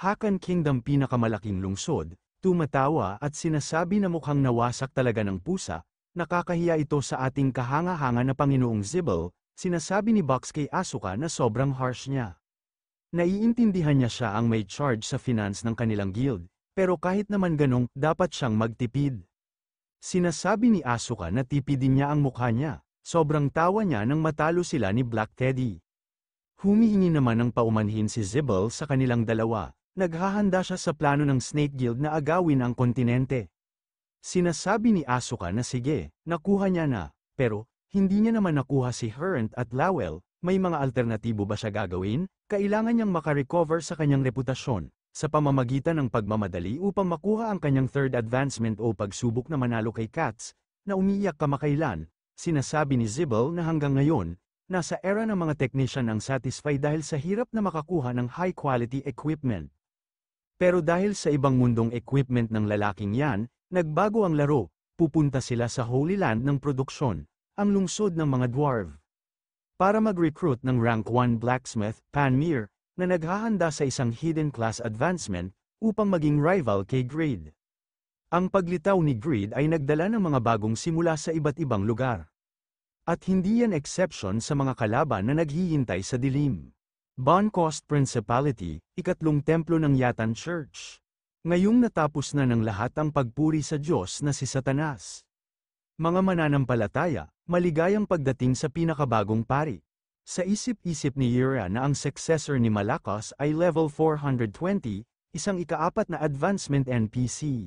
Hakan Kingdom pinakamalaking lungsod, tumatawa at sinasabi na mukhang nawasak talaga ng pusa, nakakahiya ito sa ating kahanga-hanga na Panginoong Zibel, sinasabi ni Box kay Asuka na sobrang harsh niya. Naiintindihan niya siya ang may charge sa finance ng kanilang guild, pero kahit naman ganong, dapat siyang magtipid. Sinasabi ni Asuka na tipidin niya ang mukha niya, sobrang tawa niya nang matalo sila ni Black Teddy. Humihingi naman ng paumanhin si Zibble sa kanilang dalawa, naghahanda siya sa plano ng Snake Guild na agawin ang kontinente. Sinasabi ni Asuka na sige, nakuha niya na, pero, hindi niya naman nakuha si Herent at Lawel, may mga alternatibo ba siya gagawin? Kailangan niyang makarecover sa kanyang reputasyon, sa pamamagitan ng pagmamadali upang makuha ang kanyang third advancement o pagsubok na manalo kay Katz, na umiiyak kamakailan, sinasabi ni Zibel na hanggang ngayon, nasa era ng mga technician ang satisfied dahil sa hirap na makakuha ng high-quality equipment. Pero dahil sa ibang mundong equipment ng lalaking yan, nagbago ang laro, pupunta sila sa Holy Land ng produksyon, ang lungsod ng mga dwarf para mag-recruit ng Rank 1 Blacksmith, Panmir, na naghahanda sa isang hidden class advancement upang maging rival kay Greed. Ang paglitaw ni Greed ay nagdala ng mga bagong simula sa iba't ibang lugar. At hindi yan exception sa mga kalaban na naghihintay sa dilim. Bon Cost Principality, ikatlong templo ng Yatan Church. Ngayong natapos na ng lahat ang pagpuri sa Diyos na si Satanas. Mga mananampalataya, Maligayang pagdating sa pinakabagong pari. Sa isip-isip ni Yura na ang successor ni Malakas ay level 420, isang ikaapat na advancement NPC.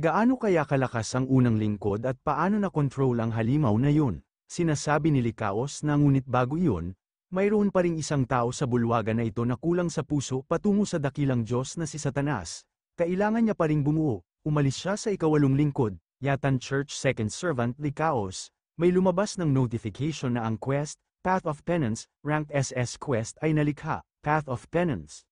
Gaano kaya kalakas ang unang lingkod at paano na control ang halimaw na yun? Sinasabi ni Likaos na ngunit bago iyon, mayroon pa ring isang tao sa bulwagan na ito na kulang sa puso patungo sa dakilang Diyos na si Satanas. Kailangan niya pa ring bumuo, umalis siya sa ikawalong lingkod, yatan Church Second Servant Likaos, may lumabas ng notification na ang quest, Path of Penance, ranked SS quest ay nalikha, Path of Penance.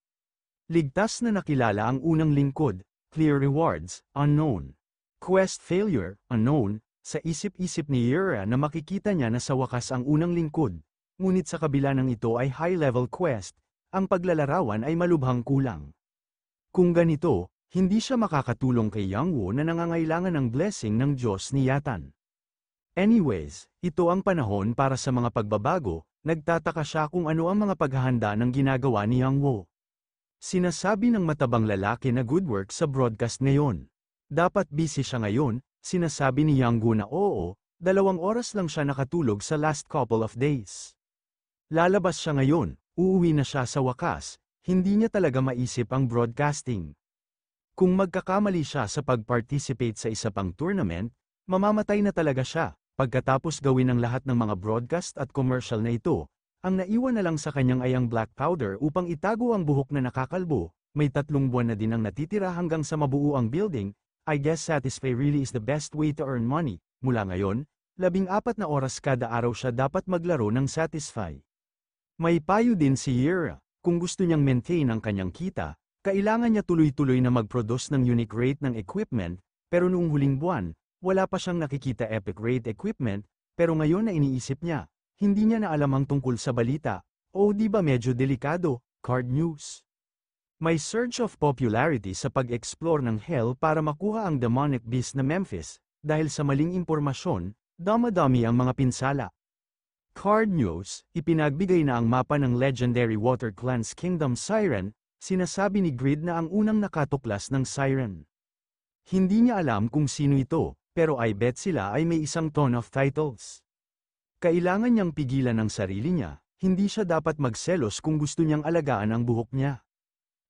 Ligtas na nakilala ang unang lingkod, clear rewards, unknown. Quest failure, unknown, sa isip-isip ni Yura na makikita niya na sa wakas ang unang lingkod, ngunit sa kabila ng ito ay high-level quest, ang paglalarawan ay malubhang kulang. Kung ganito, hindi siya makakatulong kay Yangwo na nangangailangan ng blessing ng Diyos ni Yatan. Anyways, ito ang panahon para sa mga pagbabago, nagtataka siya kung ano ang mga paghahanda ng ginagawa ni Yang Wo. Sinasabi ng matabang lalaki na good work sa broadcast ngayon. Dapat busy siya ngayon, sinasabi ni Yang Gu na oo, dalawang oras lang siya nakatulog sa last couple of days. Lalabas siya ngayon, uuwi na siya sa wakas, hindi niya talaga maisip ang broadcasting. Kung magkakamali siya sa pag-participate sa isa pang tournament, mamamatay na talaga siya, Pagkatapos gawin ang lahat ng mga broadcast at commercial na ito, ang naiwan na lang sa kanyang ay ang black powder upang itago ang buhok na nakakalbo, may tatlong buwan na din ang natitira hanggang sa mabuo ang building, I guess Satisfy really is the best way to earn money, mula ngayon, labing apat na oras kada araw siya dapat maglaro ng Satisfy. May payo din si Yera, kung gusto niyang maintain ang kanyang kita, kailangan niya tuloy-tuloy na mag-produce ng unique rate ng equipment, pero noong huling buwan, wala pa siyang nakikita epic raid equipment, pero ngayon na iniisip niya, hindi niya na alam ang tungkol sa balita, o oh, di ba medyo delikado, card news. May surge of popularity sa pag-explore ng Hell para makuha ang demonic beast na Memphis, dahil sa maling impormasyon, damadami ang mga pinsala. Card News, ipinagbigay na ang mapa ng legendary Water Clan's Kingdom Siren, sinasabi ni Grid na ang unang nakatuklas ng Siren. Hindi niya alam kung sino ito, pero I bet sila ay may isang ton of titles. Kailangan niyang pigilan ang sarili niya, hindi siya dapat magselos kung gusto niyang alagaan ang buhok niya.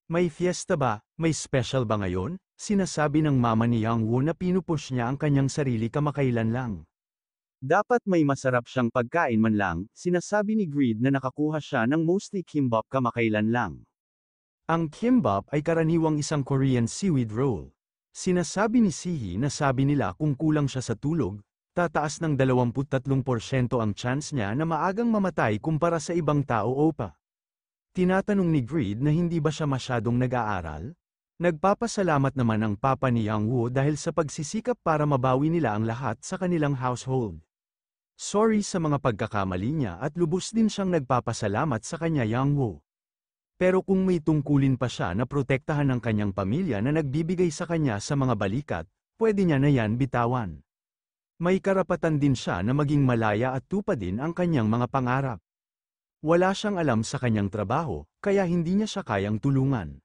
May fiesta ba, may special ba ngayon? Sinasabi ng mama ni Yang Woo na pinupush niya ang kanyang sarili kamakailan lang. Dapat may masarap siyang pagkain man lang, sinasabi ni Greed na nakakuha siya ng mostly kimbap kamakailan lang. Ang kimbap ay karaniwang isang Korean seaweed roll, Sinasabi ni Sihi na sabi nila kung kulang siya sa tulog, tataas ng 23% ang chance niya na maagang mamatay kumpara sa ibang tao o pa. Tinatanong ni Greed na hindi ba siya masyadong nag-aaral? Nagpapasalamat naman ang papa ni Yang Wu dahil sa pagsisikap para mabawi nila ang lahat sa kanilang household. Sorry sa mga pagkakamali niya at lubos din siyang nagpapasalamat sa kanya Yang Wu. Pero kung may tungkulin pa siya na protektahan ang kanyang pamilya na nagbibigay sa kanya sa mga balikat, pwede niya na yan bitawan. May karapatan din siya na maging malaya at din ang kanyang mga pangarap. Wala siyang alam sa kanyang trabaho, kaya hindi niya siya kayang tulungan.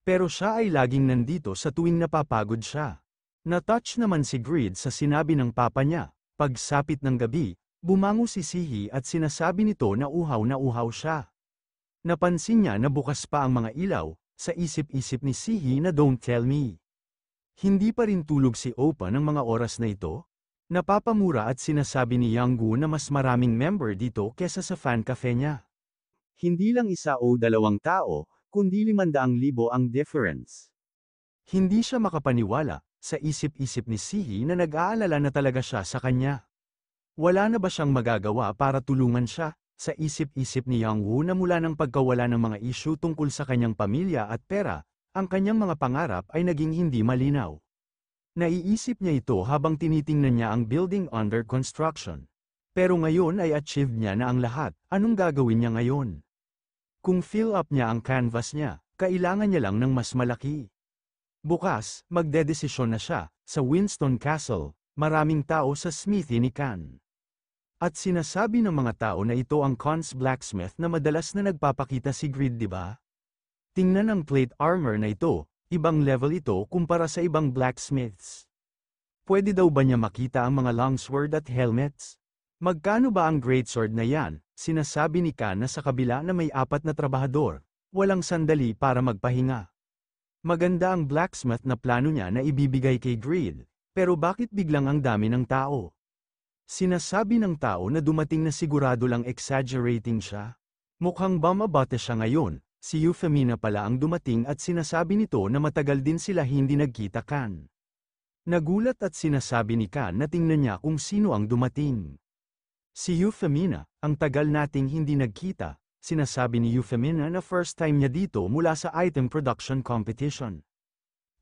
Pero siya ay laging nandito sa tuwing napapagod siya. Natouch naman si Grid sa sinabi ng papa niya, pagsapit ng gabi, bumango si Sihi at sinasabi nito na uhaw na uhaw siya. Napansin niya na bukas pa ang mga ilaw, sa isip-isip ni Sihi na don't tell me. Hindi pa rin tulog si Opa ng mga oras na ito? Napapamura at sinasabi ni Yanggu na mas maraming member dito kesa sa fan cafe niya. Hindi lang isa o dalawang tao, kundi limandaang libo ang difference. Hindi siya makapaniwala, sa isip-isip ni Sihi na nag-aalala na talaga siya sa kanya. Wala na ba siyang magagawa para tulungan siya? sa isip-isip ni Yang Wu na mula ng pagkawala ng mga isyu tungkol sa kanyang pamilya at pera, ang kanyang mga pangarap ay naging hindi malinaw. Naiisip niya ito habang tinitingnan niya ang building under construction. Pero ngayon ay achieved niya na ang lahat, anong gagawin niya ngayon? Kung fill up niya ang canvas niya, kailangan niya lang ng mas malaki. Bukas, magdedesisyon na siya, sa Winston Castle, maraming tao sa smithy ni Khan. At sinasabi ng mga tao na ito ang Khans blacksmith na madalas na nagpapakita si Grid di ba? Tingnan ang plate armor na ito, ibang level ito kumpara sa ibang blacksmiths. Pwede daw ba niya makita ang mga longsword at helmets? Magkano ba ang greatsword na yan? Sinasabi ni Khan na sa kabila na may apat na trabahador, walang sandali para magpahinga. Maganda ang blacksmith na plano niya na ibibigay kay Grid, pero bakit biglang ang dami ng tao? Sinasabi ng tao na dumating na sigurado lang exaggerating siya. Mukhang bamabate siya ngayon, si Euphemina pala ang dumating at sinasabi nito na matagal din sila hindi nagkita kan. Nagulat at sinasabi ni Kan na tingnan niya kung sino ang dumating. Si Euphemina, ang tagal nating hindi nagkita, sinasabi ni Euphemina na first time niya dito mula sa item production competition.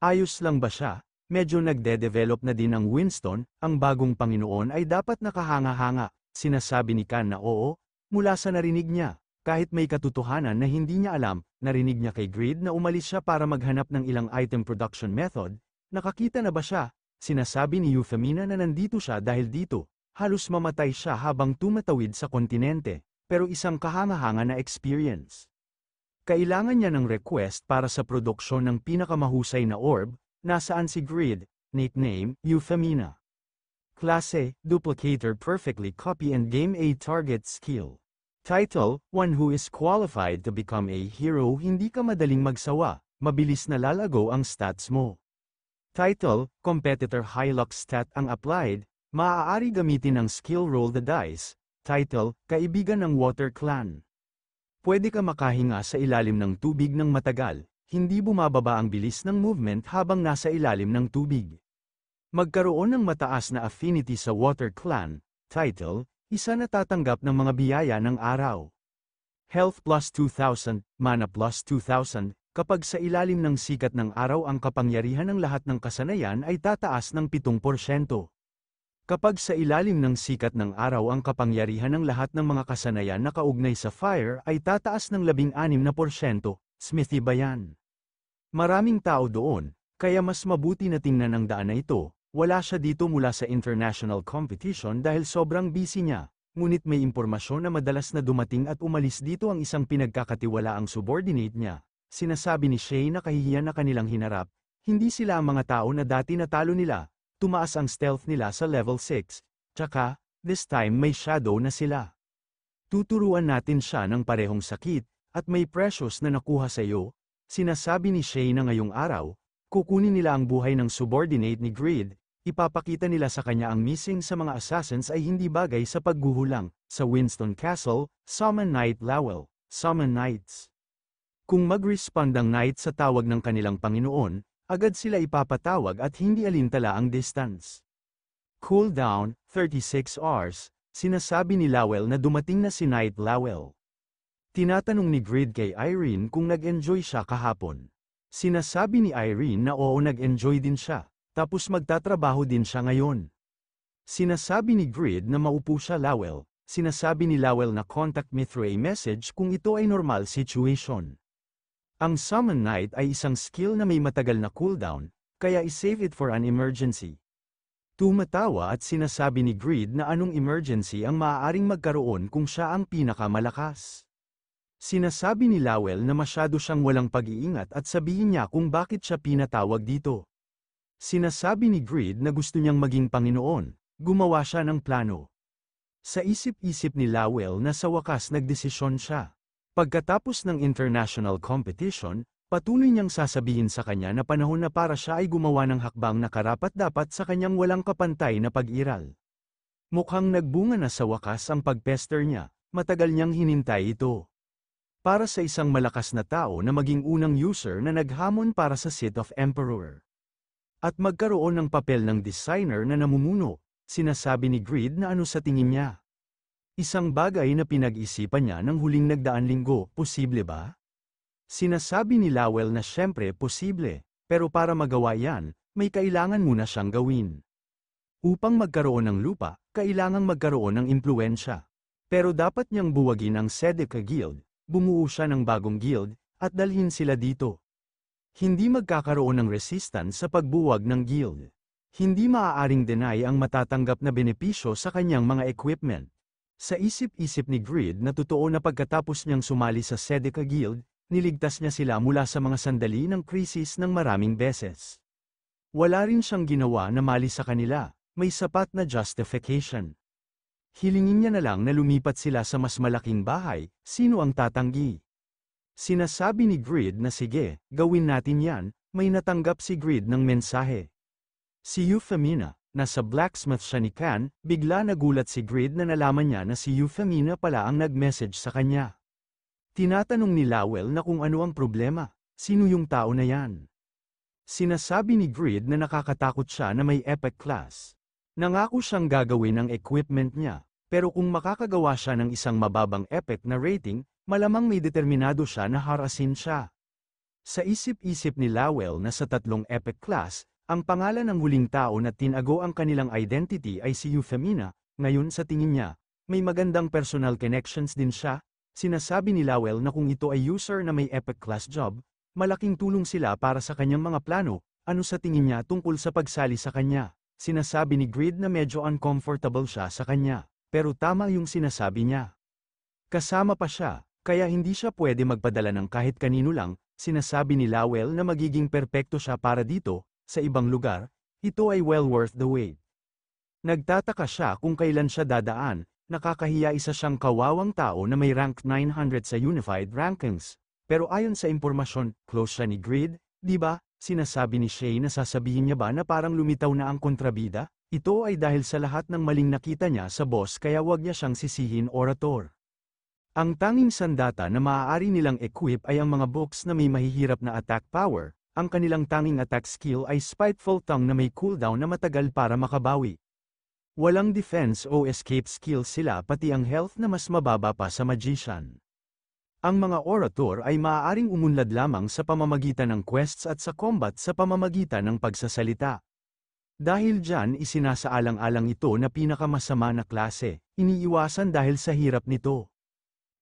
Ayos lang ba siya, medyo nagde-develop na din ang Winston, ang bagong Panginoon ay dapat nakahanga-hanga, sinasabi ni Khan na oo, mula sa narinig niya, kahit may katotohanan na hindi niya alam, narinig niya kay Greed na umalis siya para maghanap ng ilang item production method, nakakita na ba siya, sinasabi ni Euphemina na nandito siya dahil dito, halos mamatay siya habang tumatawid sa kontinente, pero isang kahanga-hanga na experience. Kailangan niya ng request para sa produksyon ng pinakamahusay na orb, Nasaan si grid, nickname, Euphemina? Klase, duplicator perfectly copy and game a target skill. Title, one who is qualified to become a hero hindi ka madaling magsawa, mabilis na lalago ang stats mo. Title, competitor high luck stat ang applied, maaari gamitin ang skill roll the dice. Title, kaibigan ng water clan. Pwede ka makahinga sa ilalim ng tubig ng matagal, hindi bumababa ang bilis ng movement habang nasa ilalim ng tubig. Magkaroon ng mataas na affinity sa water clan, title, isa na tatanggap ng mga biyaya ng araw. Health plus 2000, mana plus 2000, kapag sa ilalim ng sikat ng araw ang kapangyarihan ng lahat ng kasanayan ay tataas ng 7%. Kapag sa ilalim ng sikat ng araw ang kapangyarihan ng lahat ng mga kasanayan na kaugnay sa fire ay tataas ng 16%, Smithy Bayan. Maraming tao doon, kaya mas mabuti na tingnan ang daan na ito, wala siya dito mula sa international competition dahil sobrang busy niya, ngunit may impormasyon na madalas na dumating at umalis dito ang isang pinagkakatiwalaang subordinate niya. Sinasabi ni Shay na kahihiyan na kanilang hinarap, hindi sila ang mga tao na dati natalo nila, tumaas ang stealth nila sa level 6, tsaka, this time may shadow na sila. Tuturuan natin siya ng parehong sakit, at may precious na nakuha sa iyo, Sinasabi ni Shay na ngayong araw, kukunin nila ang buhay ng subordinate ni Greed, ipapakita nila sa kanya ang missing sa mga assassins ay hindi bagay sa pagguhulang, sa Winston Castle, Summon Knight Lowell, Summon Knights. Kung mag-respond ang knight sa tawag ng kanilang Panginoon, agad sila ipapatawag at hindi alintala ang distance. Cool down, 36 hours, sinasabi ni Lowell na dumating na si Knight Lowell. Tinatanong ni Grid kay Irene kung nag-enjoy siya kahapon. Sinasabi ni Irene na oo nag-enjoy din siya, tapos magtatrabaho din siya ngayon. Sinasabi ni Grid na maupo siya Lowell, sinasabi ni Lowell na contact me through a message kung ito ay normal situation. Ang Summon Knight ay isang skill na may matagal na cooldown, kaya isave it for an emergency. Tumatawa at sinasabi ni Grid na anong emergency ang maaaring magkaroon kung siya ang pinakamalakas. Sinasabi ni Lowell na masyado siyang walang pag-iingat at sabihin niya kung bakit siya pinatawag dito. Sinasabi ni Greed na gusto niyang maging Panginoon, gumawa siya ng plano. Sa isip-isip ni Lowell na sa wakas nagdesisyon siya. Pagkatapos ng international competition, patuloy niyang sasabihin sa kanya na panahon na para siya ay gumawa ng hakbang na karapat-dapat sa kanyang walang kapantay na pag-iral. Mukhang nagbunga na sa wakas ang pagpester niya, matagal niyang hinintay ito para sa isang malakas na tao na maging unang user na naghamon para sa seat of emperor. At magkaroon ng papel ng designer na namumuno, sinasabi ni Grid na ano sa tingin niya. Isang bagay na pinag-isipan niya ng huling nagdaan linggo, posible ba? Sinasabi ni Lowell na syempre posible, pero para magawa yan, may kailangan muna siyang gawin. Upang magkaroon ng lupa, kailangang magkaroon ng impluensya. Pero dapat niyang buwagin ang Sedeca Guild, bumuo siya ng bagong guild, at dalhin sila dito. Hindi magkakaroon ng resistance sa pagbuwag ng guild. Hindi maaaring deny ang matatanggap na benepisyo sa kanyang mga equipment. Sa isip-isip ni Greed na totoo na pagkatapos niyang sumali sa Sedeca Guild, niligtas niya sila mula sa mga sandali ng krisis ng maraming beses. Wala rin siyang ginawa na mali sa kanila, may sapat na justification. Hilingin niya na lang na lumipat sila sa mas malaking bahay, sino ang tatanggi? Sinasabi ni Grid na sige, gawin natin yan, may natanggap si Grid ng mensahe. Si Euphemina, nasa blacksmith siya ni Can, bigla nagulat si Grid na nalaman niya na si Euphemina pala ang nag-message sa kanya. Tinatanong ni Lowell na kung ano ang problema, sino yung tao na yan? Sinasabi ni Grid na nakakatakot siya na may epic class. Nangako siyang gagawin ang equipment niya, pero kung makakagawa siya ng isang mababang epic na rating, malamang may determinado siya na harasin siya. Sa isip-isip ni Lowell na sa tatlong epic class, ang pangalan ng huling tao na tinago ang kanilang identity ay si Euphemina, ngayon sa tingin niya, may magandang personal connections din siya, sinasabi ni Lowell na kung ito ay user na may epic class job, malaking tulong sila para sa kanyang mga plano, ano sa tingin niya tungkol sa pagsali sa kanya. Sinasabi ni Grid na medyo uncomfortable siya sa kanya, pero tama yung sinasabi niya. Kasama pa siya, kaya hindi siya pwede magpadala ng kahit kanino lang, sinasabi ni Lowell na magiging perpekto siya para dito, sa ibang lugar, ito ay well worth the wait. Nagtataka siya kung kailan siya dadaan, nakakahiya isa siyang kawawang tao na may rank 900 sa Unified Rankings. Pero ayon sa impormasyon, close siya ni Grid, di ba, Sinasabi ni Shay na sasabihin niya ba na parang lumitaw na ang kontrabida? Ito ay dahil sa lahat ng maling nakita niya sa boss kaya wag niya siyang sisihin orator. Ang tanging sandata na maaari nilang equip ay ang mga books na may mahihirap na attack power, ang kanilang tanging attack skill ay spiteful tongue na may cooldown na matagal para makabawi. Walang defense o escape skill sila pati ang health na mas mababa pa sa magician. Ang mga orator ay maaaring umunlad lamang sa pamamagitan ng quests at sa combat sa pamamagitan ng pagsasalita. Dahil dyan isinasaalang-alang ito na pinakamasama na klase, iniiwasan dahil sa hirap nito.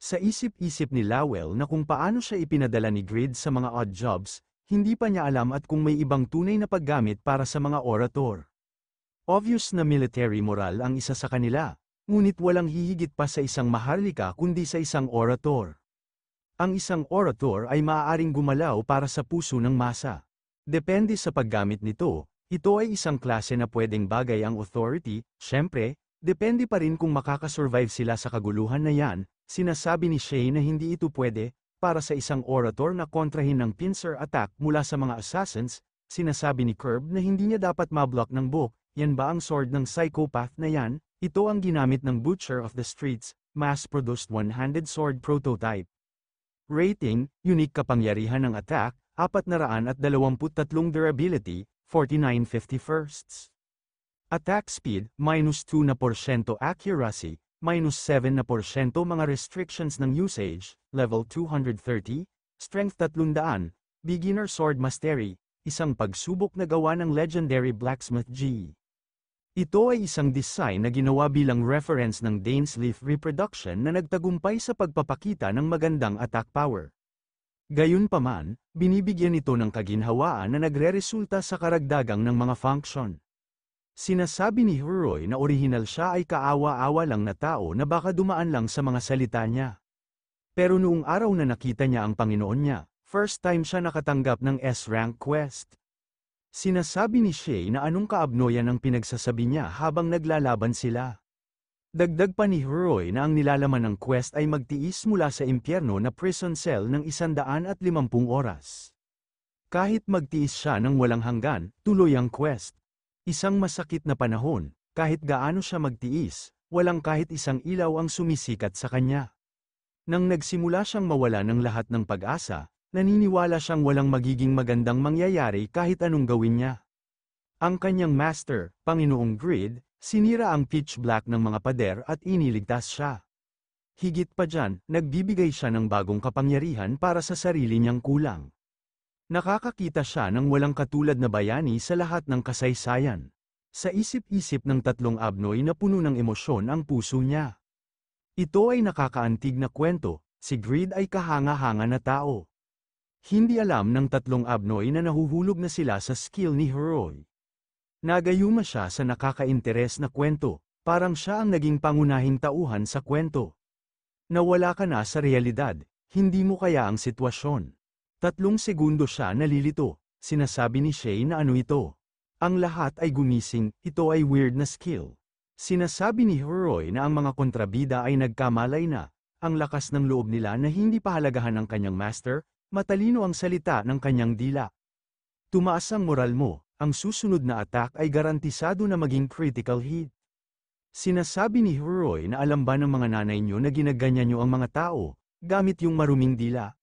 Sa isip-isip ni Lawell na kung paano siya ipinadala ni Grid sa mga odd jobs, hindi pa niya alam at kung may ibang tunay na paggamit para sa mga orator. Obvious na military moral ang isa sa kanila, ngunit walang hihigit pa sa isang maharlika kundi sa isang orator. Ang isang orator ay maaaring gumalaw para sa puso ng masa. Depende sa paggamit nito, ito ay isang klase na pwedeng bagay ang authority, syempre, depende pa rin kung makakasurvive sila sa kaguluhan na yan, sinasabi ni Shay na hindi ito pwede, para sa isang orator na kontrahin ng pincer attack mula sa mga assassins, sinasabi ni Curb na hindi niya dapat mablock ng book, yan ba ang sword ng psychopath na yan? Ito ang ginamit ng Butcher of the Streets, mass-produced one-handed sword prototype. Rating, unique kapangyarihan ng attack, 423 durability, 4950 firsts. Attack speed, minus 2 na porsyento accuracy, minus 7 na porsyento mga restrictions ng usage, level 230, strength 300, beginner sword mastery, isang pagsubok na gawa ng legendary blacksmith G. Ito ay isang design na ginawa bilang reference ng Dane's Leaf Reproduction na nagtagumpay sa pagpapakita ng magandang attack power. Gayunpaman, binibigyan ito ng kaginhawaan na nagre-resulta sa karagdagang ng mga function. Sinasabi ni Huroy na orihinal siya ay kaawa-awa lang na tao na baka dumaan lang sa mga salita niya. Pero noong araw na nakita niya ang Panginoon niya, first time siya nakatanggap ng S-rank quest. Sinasabi ni Shay na anong kaabnoyan ang pinagsasabi niya habang naglalaban sila. Dagdag pa ni Heroy na ang nilalaman ng quest ay magtiis mula sa impyerno na prison cell ng 150 oras. Kahit magtiis siya ng walang hanggan, tuloy ang quest. Isang masakit na panahon, kahit gaano siya magtiis, walang kahit isang ilaw ang sumisikat sa kanya. Nang nagsimula siyang mawala ng lahat ng pag-asa, naniniwala siyang walang magiging magandang mangyayari kahit anong gawin niya. Ang kanyang master, Panginoong Grid, sinira ang pitch black ng mga pader at iniligtas siya. Higit pa dyan, nagbibigay siya ng bagong kapangyarihan para sa sarili niyang kulang. Nakakakita siya ng walang katulad na bayani sa lahat ng kasaysayan. Sa isip-isip ng tatlong abnoy na puno ng emosyon ang puso niya. Ito ay nakakaantig na kwento, si Grid ay kahanga-hanga na tao. Hindi alam ng tatlong abnoy na nahuhulog na sila sa skill ni Heroy. Nagayuma siya sa nakaka-interes na kwento, parang siya ang naging pangunahing tauhan sa kwento. Nawala ka na sa realidad, hindi mo kaya ang sitwasyon. Tatlong segundo siya nalilito, sinasabi ni Shay na ano ito. Ang lahat ay gumising, ito ay weird na skill. Sinasabi ni Heroy na ang mga kontrabida ay nagkamalay na, ang lakas ng loob nila na hindi pahalagahan ng kanyang master, Matalino ang salita ng kanyang dila. Tumaas ang moral mo, ang susunod na attack ay garantisado na maging critical hit. Sinasabi ni Huroy na alam ba ng mga nanay niyo na ginaganyan niyo ang mga tao, gamit yung maruming dila.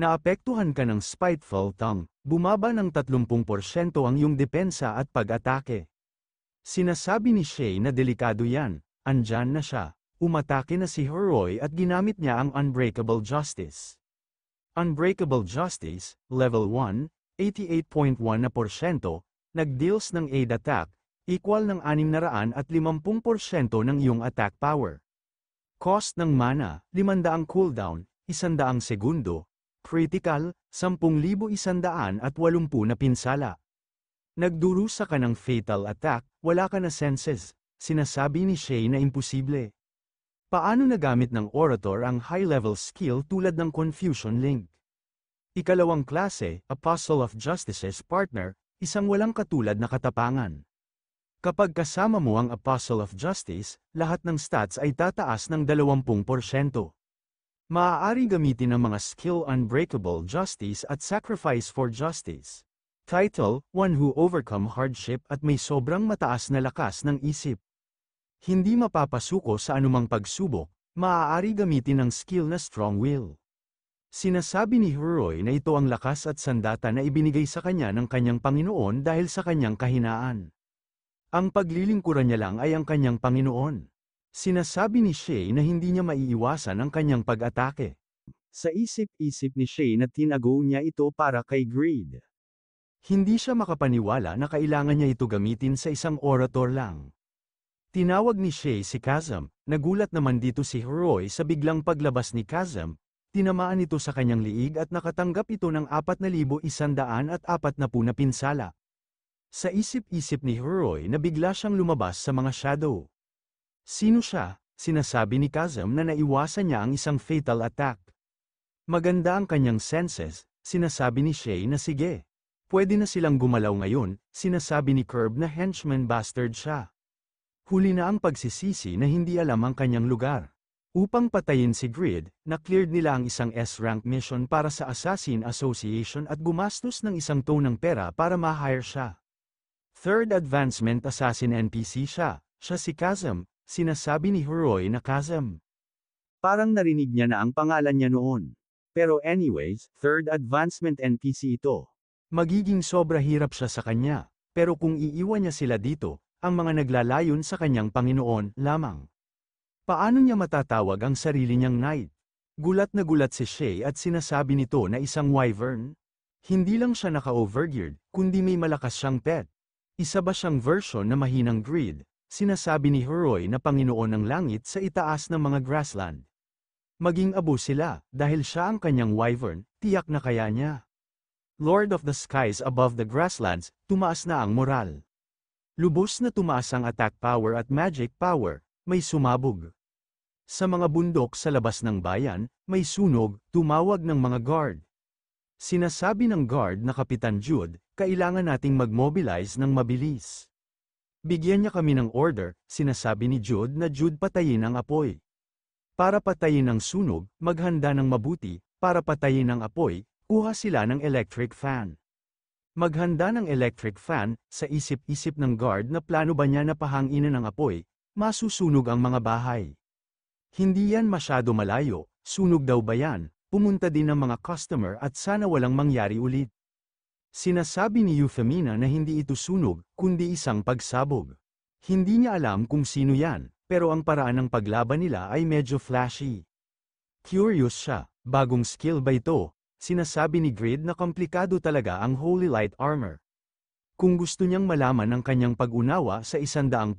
Naapektuhan ka ng spiteful tongue, bumaba ng 30% ang iyong depensa at pag-atake. Sinasabi ni Shay na delikado yan, andyan na siya, umatake na si Huroy at ginamit niya ang unbreakable justice. Unbreakable Justice, Level 1, 88.1% na porsyento, nagdeals ng aid attack, equal ng 650% ng iyong attack power. Cost ng mana, 500 cooldown, 100 segundo, critical, 10,180 na pinsala. Nagdurusa ka ng fatal attack, wala ka na senses, sinasabi ni Shay na imposible. Paano nagamit ng orator ang high-level skill tulad ng Confusion Link? Ikalawang klase, Apostle of Justice's partner, isang walang katulad na katapangan. Kapag kasama mo ang Apostle of Justice, lahat ng stats ay tataas ng 20%. Maaari gamitin ang mga skill Unbreakable Justice at Sacrifice for Justice. Title, One Who Overcome Hardship at may sobrang mataas na lakas ng isip. Hindi mapapasuko sa anumang pagsubok, maaari gamitin ang skill na Strong Will. Sinasabi ni Huroy na ito ang lakas at sandata na ibinigay sa kanya ng kanyang Panginoon dahil sa kanyang kahinaan. Ang paglilingkuran niya lang ay ang kanyang Panginoon. Sinasabi ni Shay na hindi niya maiiwasan ang kanyang pag-atake. Sa isip-isip ni Shay na tinago niya ito para kay Greed. Hindi siya makapaniwala na kailangan niya ito gamitin sa isang orator lang. Tinawag ni Shay si Kazam, nagulat naman dito si Roy sa biglang paglabas ni Kazam, Tinamaan ito sa kanyang liig at nakatanggap ito ng 4,140 na pinsala. Sa isip-isip ni Heroy na bigla siyang lumabas sa mga shadow. Sino siya? Sinasabi ni Kazem na naiwasan niya ang isang fatal attack. Maganda ang kanyang senses, sinasabi ni Shay na sige. Pwede na silang gumalaw ngayon, sinasabi ni Curb na henchman bastard siya. Huli na ang pagsisisi na hindi alam ang kanyang lugar. Upang patayin si Grid, na-cleared nila ang isang S-rank mission para sa Assassin Association at gumastos ng isang tonang pera para ma-hire siya. Third Advancement Assassin NPC siya, siya si Kazem, sinasabi ni Huroy na Kazem. Parang narinig niya na ang pangalan niya noon. Pero anyways, Third Advancement NPC ito. Magiging sobra hirap siya sa kanya, pero kung iiwan niya sila dito, ang mga naglalayon sa kanyang Panginoon lamang. Paano niya matatawag ang sarili niyang knight? Gulat na gulat si Shay at sinasabi nito na isang wyvern. Hindi lang siya naka-overgeared, kundi may malakas siyang pet. Isa ba siyang version na mahinang greed? Sinasabi ni Heroy na Panginoon ng langit sa itaas ng mga grassland. Maging abo sila, dahil siya ang kanyang wyvern, tiyak na kaya niya. Lord of the Skies above the grasslands, tumaas na ang moral. Lubos na tumaas ang attack power at magic power, may sumabog. Sa mga bundok sa labas ng bayan, may sunog, tumawag ng mga guard. Sinasabi ng guard na Kapitan Jude, kailangan nating mag-mobilize ng mabilis. Bigyan niya kami ng order, sinasabi ni Jude na Jude patayin ang apoy. Para patayin ang sunog, maghanda ng mabuti, para patayin ang apoy, kuha sila ng electric fan. Maghanda ng electric fan, sa isip-isip ng guard na plano ba niya na pahanginan ang apoy, masusunog ang mga bahay. Hindi yan masyado malayo, sunog daw ba yan, pumunta din ang mga customer at sana walang mangyari ulit. Sinasabi ni Euphemina na hindi ito sunog, kundi isang pagsabog. Hindi niya alam kung sino yan, pero ang paraan ng paglaban nila ay medyo flashy. Curious siya, bagong skill ba ito? Sinasabi ni Grid na komplikado talaga ang Holy Light Armor. Kung gusto niyang malaman ang kanyang pag-unawa sa 100%,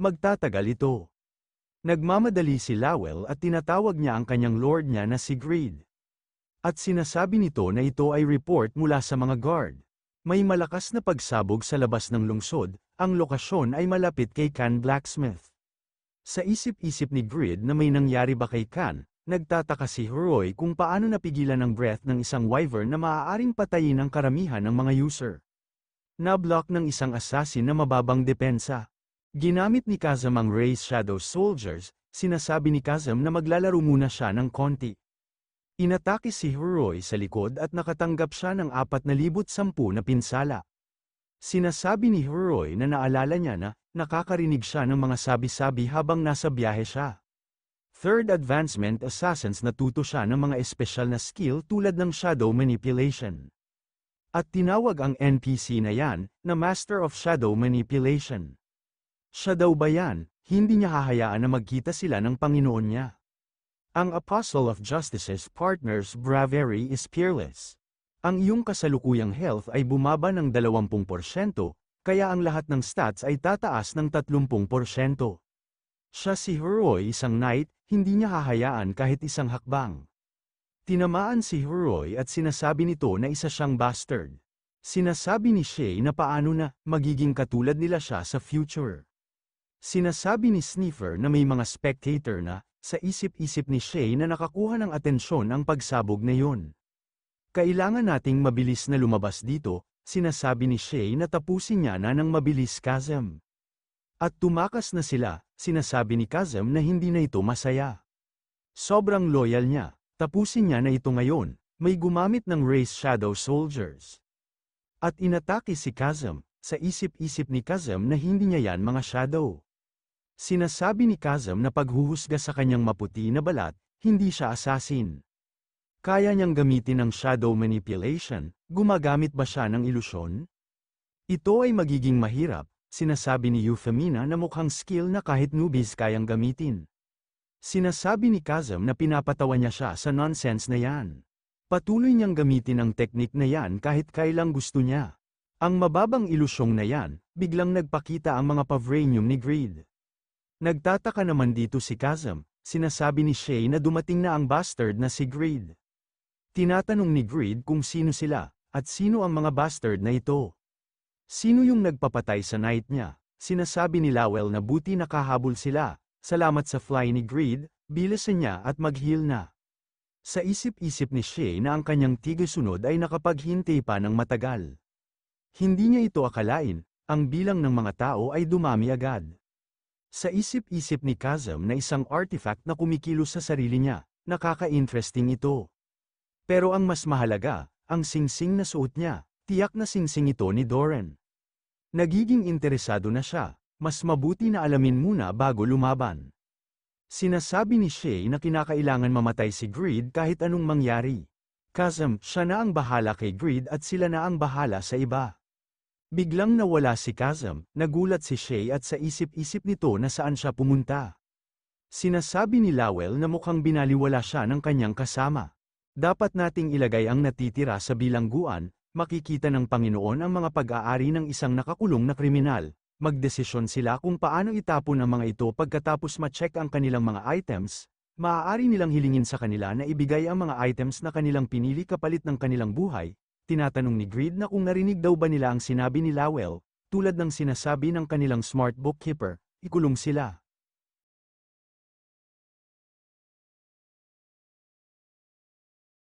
magtatagal ito. Nagmamadali si Lowell at tinatawag niya ang kanyang lord niya na si Greed. At sinasabi nito na ito ay report mula sa mga guard. May malakas na pagsabog sa labas ng lungsod, ang lokasyon ay malapit kay Can Blacksmith. Sa isip-isip ni Greed na may nangyari ba kay Can, Nagtataka si Huroy kung paano napigilan ng breath ng isang wyvern na maaaring patayin ang karamihan ng mga user. Nablock ng isang assassin na mababang depensa. Ginamit ni Kazam ang Ray's Shadow Soldiers, sinasabi ni Kazam na maglalaro muna siya ng konti. Inatake si Huroy sa likod at nakatanggap siya ng 4,010 na pinsala. Sinasabi ni Huroy na naalala niya na nakakarinig siya ng mga sabi-sabi habang nasa biyahe siya. Third Advancement Assassins natuto siya ng mga espesyal na skill tulad ng Shadow Manipulation. At tinawag ang NPC na yan na Master of Shadow Manipulation. Siya daw ba yan, hindi niya hahayaan na magkita sila ng Panginoon niya. Ang Apostle of Justice's partners bravery is peerless. Ang iyong kasalukuyang health ay bumaba ng 20%, kaya ang lahat ng stats ay tataas ng 30%. Siya si Heroy isang knight, hindi niya hahayaan kahit isang hakbang. Tinamaan si Heroy at sinasabi nito na isa siyang bastard. Sinasabi ni Shay na paano na, magiging katulad nila siya sa future. Sinasabi ni Sniffer na may mga spectator na, sa isip-isip ni Shay na nakakuha ng atensyon ang pagsabog na yun. Kailangan nating mabilis na lumabas dito, sinasabi ni Shay na tapusin niya na ng mabilis Kazem. At tumakas na sila, sinasabi ni Kazem na hindi na ito masaya. Sobrang loyal niya, tapusin niya na ito ngayon, may gumamit ng race shadow soldiers. At inatake si Kazem, sa isip-isip ni Kazem na hindi niya yan mga shadow. Sinasabi ni Kazam na paghuhusga sa kanyang maputi na balat, hindi siya assassin. Kaya niyang gamitin ang shadow manipulation, gumagamit ba siya ng ilusyon? Ito ay magiging mahirap, sinasabi ni Euphemina na mukhang skill na kahit nubis kayang gamitin. Sinasabi ni Kazam na pinapatawa niya siya sa nonsense na yan. Patuloy niyang gamitin ang teknik na yan kahit kailang gusto niya. Ang mababang ilusyong na yan, biglang nagpakita ang mga pavranium ni Greed. Nagtataka naman dito si Kazem, sinasabi ni Shay na dumating na ang bastard na si Greed. Tinatanong ni Greed kung sino sila, at sino ang mga bastard na ito. Sino yung nagpapatay sa night niya? Sinasabi ni Lowell na buti nakahabol sila, salamat sa fly ni Greed, bilisan niya at maghil na. Sa isip-isip ni Shay na ang kanyang tigisunod ay nakapaghintay pa ng matagal. Hindi niya ito akalain, ang bilang ng mga tao ay dumami agad. Sa isip-isip ni Kazem na isang artifact na kumikilos sa sarili niya, nakaka-interesting ito. Pero ang mas mahalaga, ang singsing na suot niya, tiyak na singsing ito ni Doran. Nagiging interesado na siya, mas mabuti na alamin muna bago lumaban. Sinasabi ni Shay na kinakailangan mamatay si Greed kahit anong mangyari. Kazem, siya na ang bahala kay Greed at sila na ang bahala sa iba. Biglang nawala si Kazam, nagulat si Shay at sa isip-isip nito na saan siya pumunta. Sinasabi ni Lowell na mukhang binaliwala siya ng kanyang kasama. Dapat nating ilagay ang natitira sa bilangguan, makikita ng Panginoon ang mga pag-aari ng isang nakakulong na kriminal, magdesisyon sila kung paano itapon ang mga ito pagkatapos ma-check ang kanilang mga items, maaari nilang hilingin sa kanila na ibigay ang mga items na kanilang pinili kapalit ng kanilang buhay, Tinatanong ni Greed na kung narinig daw ba nila ang sinabi ni Lowell, tulad ng sinasabi ng kanilang smart bookkeeper, ikulong sila.